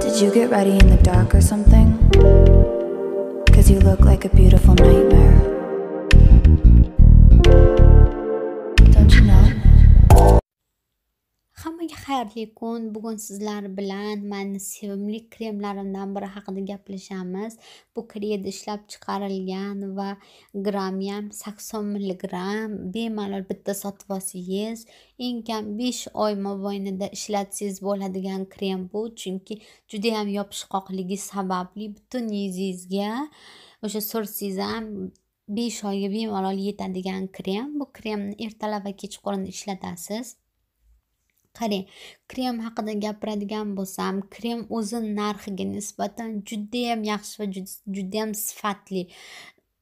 Did you get ready in the dark or something? Cause you look like a beautiful nightmare. xayrli kun bugun sizlar bilan mani sevimli kremlarimdan biri haqida gaplashamiz bu krem ishlab chiqarilgan va grammiyam sakson milligramm bemalol bitta sotib olsangiz eng kam besh oy mobaynida ishlatsangiz bo'ladigan krem bu chunki judayam yopishqoqligi sababli butun yuzingizga o'sha surtsangiz ham besh oyga bemalol yetadigan krem bu kremni ertalab va kechqurun ishlatasiz qarang krem haqida gapiradigan bo'lsam krem o'zi narxiga nisbatan judayam yaxshi va judayam sifatli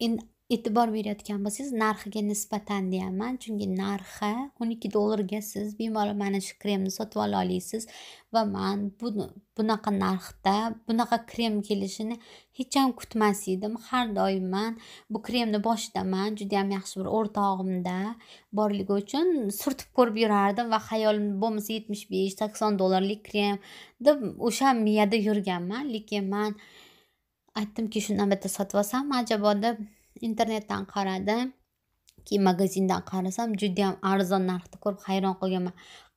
endi e'tibor berayotgan bo'lsangiz narxiga nisbatan deyapman chunki narxi o'n ikki dollarga siz bemalol mana shu kremni sotib ola olasiz va man buni bunaqa narxda bunaqa krem kelishini hech ham kutmas edim har doim man bu kremni boshidaman judayam yaxshi bir o'rtog'imda borligi uchun surtib ko'rib yurardim va xayolim bo'lmasa yetmish besh sakson dollarlik krem deb o'sha miyada yurganman lekin man aytdimki shundan bitta sotib olsammi ajabo deb internetdan qaradim keyin magazindan qarasam judayam arzon narxda ko'rib hayron qolganman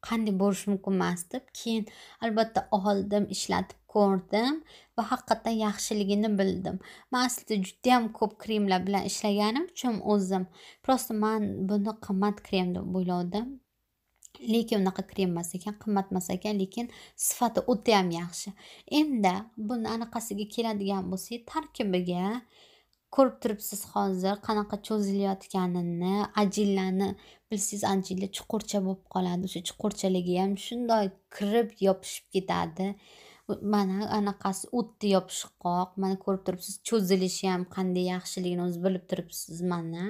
qanday bo'lishi mumkin emas deb keyin albatta oldim ishlatib ko'rdim va haqiqatdan yaxshiligini bildim man aslida judayam ko'p kremlar bilan ishlaganim uchun o'zim просто man buni qimmat krem deb o'ylovdim lekin unaqa krem emas ekan qimmat emas ekan lekin sifati o'ta ham yaxshi endi buni anaqasiga keladigan bo'lsak tarkibiga ko'rib turibsiz hozir qanaqa cho'zilayotganini ajinlarni bilsangiz ajinlar chuqurcha bo'lib qoladi o'sha ham shunday kirib yopishib ketadi mana anaqasi o'tdi yopishqoq mana ko'rib turibsiz cho'zilishi ham qanday yaxshiligini o'zi bilib turibsiz mana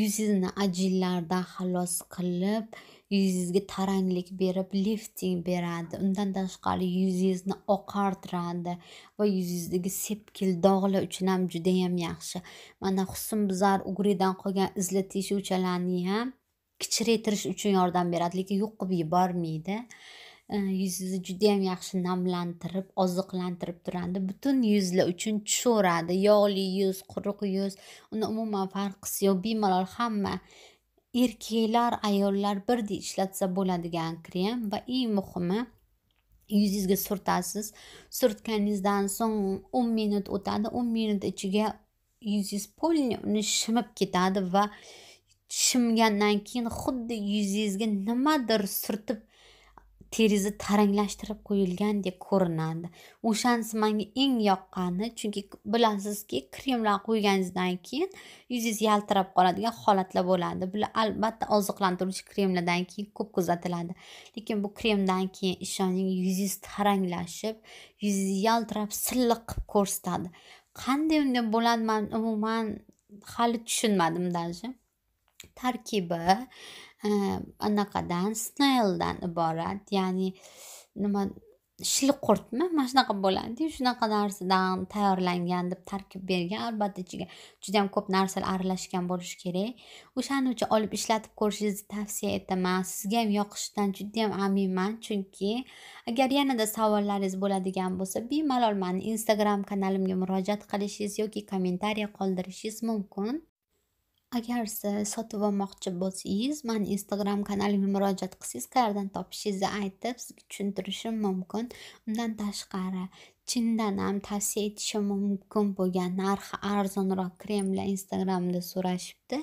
yuzingizni ajinlardan xalos qilib yuzingizga taranglik berib lifting beradi undan tashqari yuzingizni oqartiradi va yuzingizdagi sepkil dog'lar uchun ham judayam yaxshi mana husnbuzar ugridan qolgan izla teshuvchalarni ham kichraytirish uchun yordam beradi lekin yo'q qilib yubormaydi yuzingizni judayam yaxshi namlantirib oziqlantirib turadi butun yuzlar uchun tushaveradi yog'li yuz quruq yuz uni umuman farqisi yo'q bemalol hamma erkaklar ayollar birdek ishlatsa bo'ladigan krem va eng muhimi yuzingizga surtasiz surtganingizdan so'ng o'n minut o'tadi o'n minut ichiga yuzingiz полный shimib ketadi va shimgandan keyin xuddi yuzingizga nimadir surtib terizi taranglashtirib qo'yilgandek ko'rinadi o'shanisi manga eng yoqqani chunki bilasizki kremlar qo'yganingizdan keyin yuzingiz yaltirab qoladigan holatlar bo'ladi bular albatta oziqlantiruvchi kremlardan keyin ko'p kuzatiladi lekin bu kremdan keyin ishoning yuzingiz taranglashib yuzingiz yaltirab silliq qilib ko'rsatadi qanday unday bo'ladi man umuman hali tushunmadim даже tarkibi anaqadan snaildan iborat ya'ni nima shilqurtmi mana shunaqa bo'ladi shunaqa narsadan tayyorlangan deb tarkib bergan albatta ichiga judayam ko'p narsalar aralashgan bo'lishi kerak o'shaning uchun olib ishlatib ko'rishingizni tavsiya etaman sizga ham yoqishidan judayam aminman chunki agar yanada savollaringiz bo'ladigan bo'lsa bemalol mani instagram kanalimga murojaat qilishingiz yoki kommentariya qoldirishingiz mumkin Agar siz sotib olmoqchi bo'lsangiz, men Instagram kanalimga murojaat qilsangiz, qayerdan topishingizni aytib, sizga tushuntirishim mumkin. Undan tashqari, chindan ham tavsiya etishim mumkin bo'lgan narxi arzonroq kremlar Instagramda so'rashib turibdi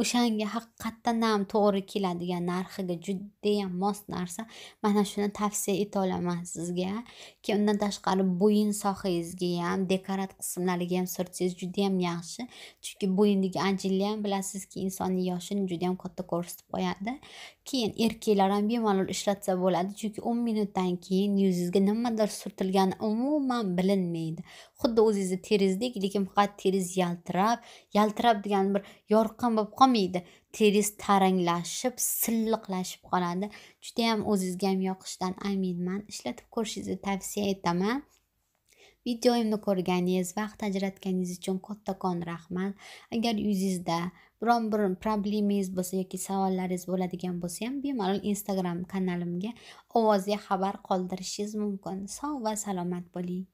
o'shanga haqiqatdan ham to'g'ri keladigan narxiga judayam mos narsa mana shuni tavsiya eta olaman sizga keyin undan tashqari bo'yin sohangizga ham dekorat qismlariga ham surtsangiz judayam yaxshi chunki bo'yindagi ajinli ham bilasizki insonni yoshini judayam katta ko'rsatib qo'yadi keyin erkaklar ham bemalol ishlatsa bo'ladi chunki o'n minutdan keyin yuzingizga nimadir surtilgani umuman bilinmaydi xuddi o'zingizni terizdek lekin faqat teriz yaltirab yaltirab degani bir yor yorqin bo'lib qolmaydi teriz taranglashib silliqlashib qoladi judayam o'zizga ham yoqishidan aminman ishlatib ko'rishingizni tavsiya etaman videoyimni ko'rganingiz vaqt ajratganingiz uchun kattakon rahmat agar yuzingizda biron bir problemingiz bo'lsa yoki savollaringiz bo'ladigan bo'lsa ham bemalol instagram kanalimga ovozli xabar qoldirishingiz mumkin sog' va salomat bo'ling